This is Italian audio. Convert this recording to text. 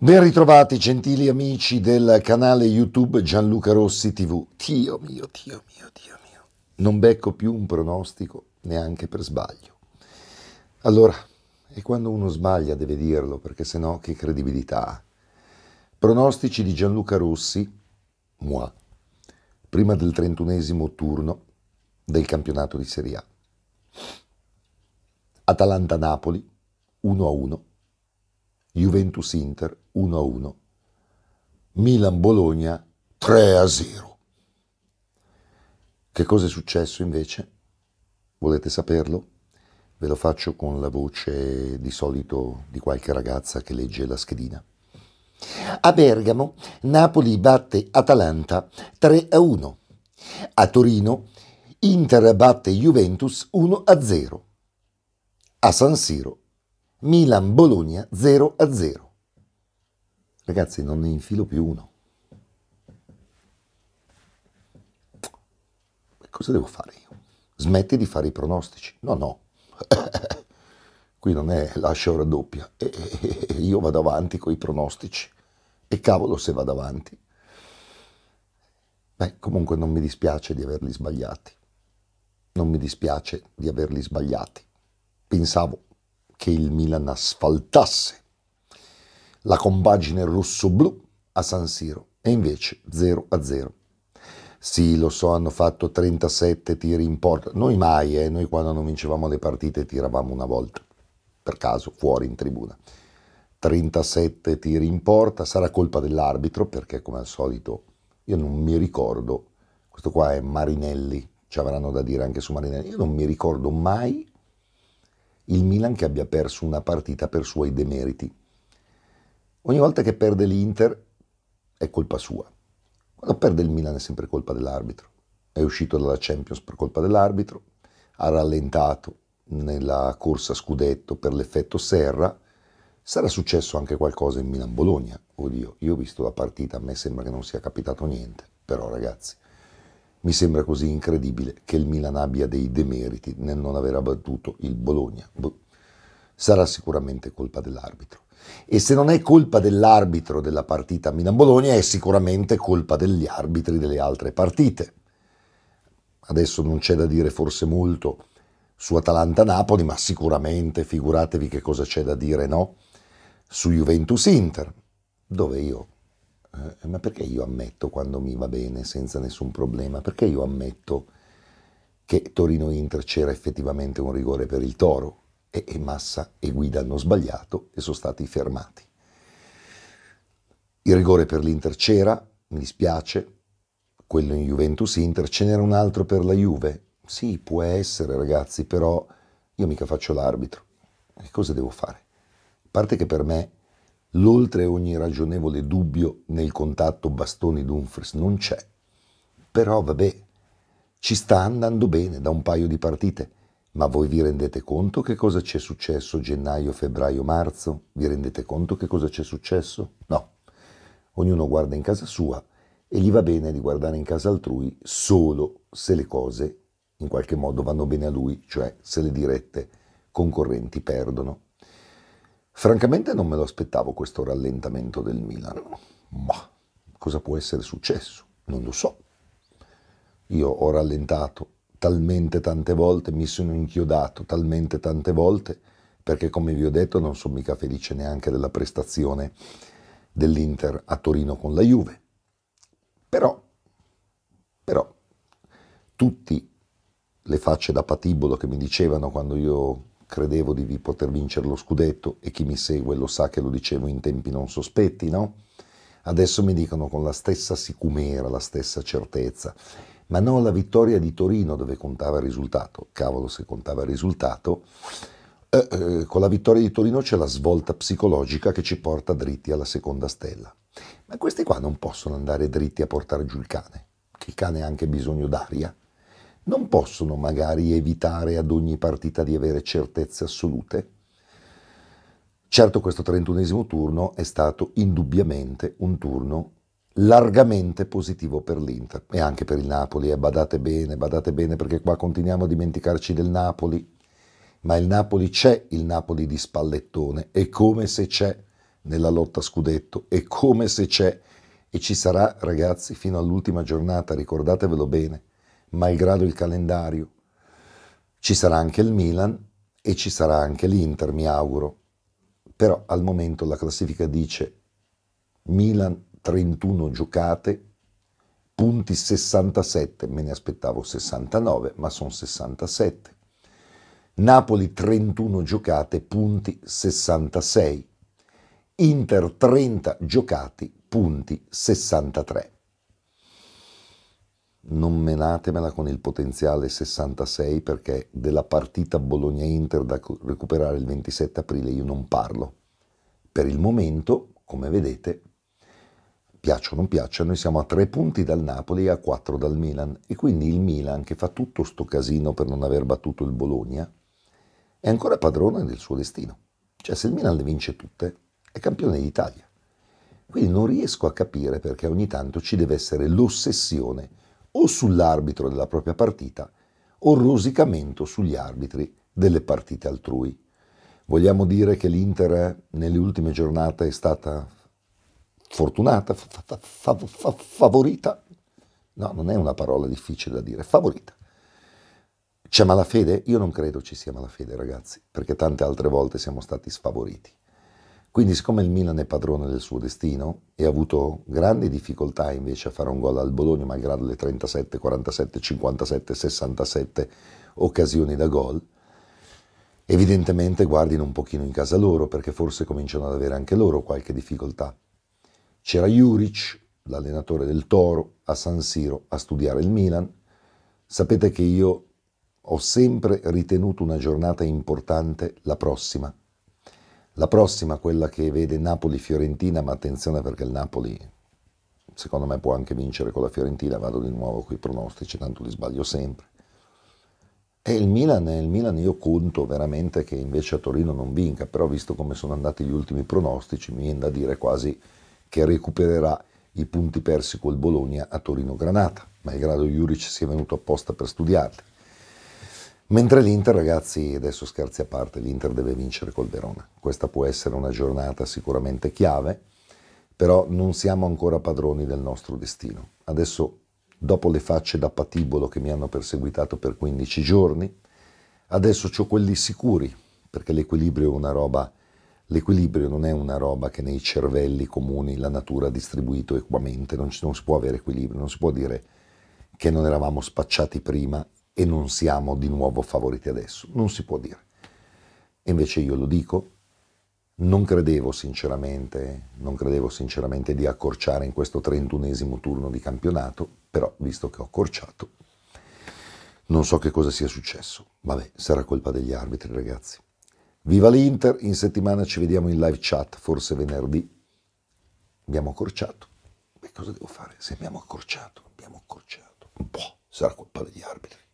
Ben ritrovati gentili amici del canale YouTube Gianluca Rossi TV. Dio mio, Dio mio, Dio mio. Non becco più un pronostico neanche per sbaglio. Allora, e quando uno sbaglia deve dirlo, perché sennò che credibilità ha. Pronostici di Gianluca Rossi, moi, prima del trentunesimo turno del campionato di Serie A. Atalanta-Napoli, 1-1. Juventus-Inter 1-1. Milan-Bologna 3-0. Che cosa è successo invece? Volete saperlo? Ve lo faccio con la voce di solito di qualche ragazza che legge la schedina. A Bergamo Napoli batte Atalanta 3-1. A Torino Inter batte Juventus 1-0. A San Siro Milan-Bologna 0-0. Ragazzi, non ne infilo più uno. Cosa devo fare io? Smetti di fare i pronostici? No, no. Qui non è lascia ora doppia. E, e, e io vado avanti con i pronostici. E cavolo se vado avanti. Beh, comunque non mi dispiace di averli sbagliati. Non mi dispiace di averli sbagliati. Pensavo che il Milan asfaltasse la compagine rosso-blu a San Siro e invece 0-0. a Sì, lo so, hanno fatto 37 tiri in porta. Noi mai, eh, noi quando non vincevamo le partite tiravamo una volta, per caso, fuori in tribuna. 37 tiri in porta, sarà colpa dell'arbitro perché come al solito io non mi ricordo, questo qua è Marinelli, ci avranno da dire anche su Marinelli, io non mi ricordo mai il Milan che abbia perso una partita per suoi demeriti. Ogni volta che perde l'Inter è colpa sua. Quando perde il Milan è sempre colpa dell'arbitro. È uscito dalla Champions per colpa dell'arbitro, ha rallentato nella corsa scudetto per l'effetto Serra. Sarà successo anche qualcosa in Milan-Bologna. Oddio, io ho visto la partita, a me sembra che non sia capitato niente, però ragazzi, mi sembra così incredibile che il Milan abbia dei demeriti nel non aver abbattuto il Bologna. Boh, sarà sicuramente colpa dell'arbitro e se non è colpa dell'arbitro della partita Milan-Bologna è sicuramente colpa degli arbitri delle altre partite. Adesso non c'è da dire forse molto su Atalanta-Napoli, ma sicuramente figuratevi che cosa c'è da dire, no? Su Juventus-Inter, dove io... Eh, ma perché io ammetto quando mi va bene senza nessun problema? Perché io ammetto che Torino-Inter c'era effettivamente un rigore per il Toro? e, e Massa e Guida hanno sbagliato e sono stati fermati. Il rigore per l'Inter c'era, mi dispiace, quello in Juventus-Inter, ce n'era un altro per la Juve. Sì, può essere ragazzi, però io mica faccio l'arbitro. Che cosa devo fare? A parte che per me l'oltre ogni ragionevole dubbio nel contatto Bastoni-Dumfries non c'è. Però vabbè, ci sta andando bene da un paio di partite. Ma voi vi rendete conto che cosa ci è successo gennaio, febbraio, marzo? Vi rendete conto che cosa ci è successo? No. Ognuno guarda in casa sua e gli va bene di guardare in casa altrui solo se le cose in qualche modo vanno bene a lui, cioè se le dirette concorrenti perdono. Francamente non me lo aspettavo questo rallentamento del Milan, ma cosa può essere successo? Non lo so. Io ho rallentato talmente tante volte, mi sono inchiodato talmente tante volte, perché come vi ho detto non sono mica felice neanche della prestazione dell'Inter a Torino con la Juve. Però, però, tutti le facce da patibolo che mi dicevano quando io credevo di poter vincere lo scudetto e chi mi segue lo sa che lo dicevo in tempi non sospetti, no? Adesso mi dicono con la stessa sicumera, la stessa certezza, ma non la vittoria di Torino dove contava il risultato. Cavolo se contava il risultato. Eh, eh, con la vittoria di Torino c'è la svolta psicologica che ci porta dritti alla seconda stella. Ma questi qua non possono andare dritti a portare giù il cane, che il cane ha anche bisogno d'aria. Non possono magari evitare ad ogni partita di avere certezze assolute. Certo questo trentunesimo turno è stato indubbiamente un turno largamente positivo per l'Inter e anche per il Napoli. Eh, badate bene, badate bene perché qua continuiamo a dimenticarci del Napoli, ma il Napoli c'è, il Napoli di Spallettone, e come se c'è nella lotta scudetto, e come se c'è e ci sarà, ragazzi, fino all'ultima giornata, ricordatevelo bene, malgrado il calendario. Ci sarà anche il Milan e ci sarà anche l'Inter, mi auguro. Però al momento la classifica dice Milan 31 giocate, punti 67, me ne aspettavo 69, ma sono 67. Napoli 31 giocate, punti 66. Inter 30 giocati, punti 63. Non menatemela con il potenziale 66 perché della partita Bologna-Inter da recuperare il 27 aprile io non parlo. Per il momento, come vedete, piaccia o non piaccia, noi siamo a tre punti dal Napoli e a quattro dal Milan. E quindi il Milan, che fa tutto sto casino per non aver battuto il Bologna, è ancora padrone del suo destino. Cioè, se il Milan le vince tutte, è campione d'Italia. Quindi non riesco a capire perché ogni tanto ci deve essere l'ossessione o sull'arbitro della propria partita o il rosicamento sugli arbitri delle partite altrui. Vogliamo dire che l'Inter eh, nelle ultime giornate è stata fortunata, favorita, no, non è una parola difficile da dire, favorita. C'è malafede? Io non credo ci sia malafede, ragazzi, perché tante altre volte siamo stati sfavoriti. Quindi, siccome il Milan è padrone del suo destino e ha avuto grandi difficoltà invece a fare un gol al Bologna, malgrado le 37, 47, 57, 67 occasioni da gol, evidentemente guardino un pochino in casa loro perché forse cominciano ad avere anche loro qualche difficoltà. C'era Juric, l'allenatore del Toro, a San Siro a studiare il Milan. Sapete che io ho sempre ritenuto una giornata importante la prossima. La prossima, quella che vede Napoli-Fiorentina, ma attenzione perché il Napoli secondo me può anche vincere con la Fiorentina, vado di nuovo con i pronostici, tanto li sbaglio sempre. E il Milan, il Milan io conto veramente che invece a Torino non vinca, però visto come sono andati gli ultimi pronostici mi viene da dire quasi che recupererà i punti persi col Bologna a Torino-Granata, malgrado Juric sia venuto apposta per studiarli. Mentre l'Inter, ragazzi, adesso scherzi a parte, l'Inter deve vincere col Verona. Questa può essere una giornata sicuramente chiave, però non siamo ancora padroni del nostro destino. Adesso, dopo le facce da patibolo che mi hanno perseguitato per 15 giorni, adesso ho quelli sicuri, perché l'equilibrio è una roba L'equilibrio non è una roba che nei cervelli comuni la natura ha distribuito equamente, non, non si può avere equilibrio, non si può dire che non eravamo spacciati prima e non siamo di nuovo favoriti adesso, non si può dire. E invece io lo dico, non credevo sinceramente, non credevo sinceramente di accorciare in questo 31 turno di campionato, però visto che ho accorciato, non so che cosa sia successo. Vabbè, sarà colpa degli arbitri, ragazzi. Viva l'Inter, in settimana ci vediamo in live chat, forse venerdì. Abbiamo accorciato. Beh, cosa devo fare? Se abbiamo accorciato, abbiamo accorciato. Un po', sarà colpa degli arbitri.